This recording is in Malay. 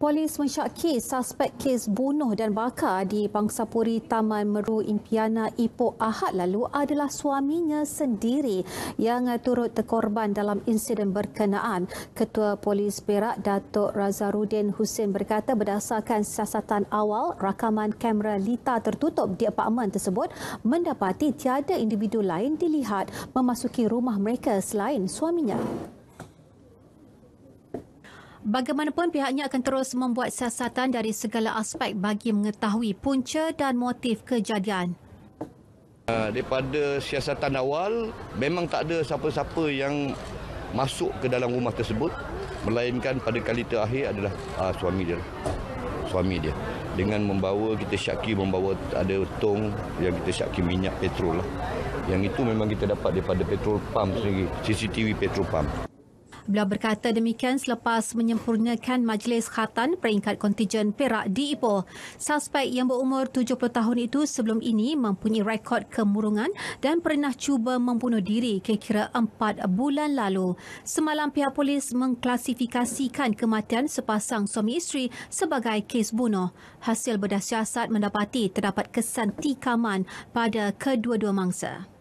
Polis mensyaki suspek kes bunuh dan bakar di Bangsapuri Taman Meru Impiana Ipoh Ahad lalu adalah suaminya sendiri yang turut terkorban dalam insiden berkenaan. Ketua Polis Perak Datuk Razarudin Hussein berkata berdasarkan siasatan awal, rakaman kamera lita tertutup di apartmen tersebut mendapati tiada individu lain dilihat memasuki rumah mereka selain suaminya. Bagaimanapun pihaknya akan terus membuat siasatan dari segala aspek bagi mengetahui punca dan motif kejadian. Ah, daripada siasatan awal, memang tak ada siapa-siapa yang masuk ke dalam rumah tersebut. Melainkan pada kali terakhir adalah uh, suami dia. Suami dia. Dengan membawa, kita syaki membawa ada tong yang kita syaki minyak petrol. Lah. Yang itu memang kita dapat daripada petrol pump sendiri, CCTV petrol pump. Beliau berkata demikian selepas menyempurnakan majlis khatan peringkat kontijen Perak di Ipoh. Suspek yang berumur 70 tahun itu sebelum ini mempunyai rekod kemurungan dan pernah cuba membunuh diri kira-kira 4 bulan lalu. Semalam pihak polis mengklasifikasikan kematian sepasang suami isteri sebagai kes bunuh. Hasil bedah siasat mendapati terdapat kesan tikaman pada kedua-dua mangsa.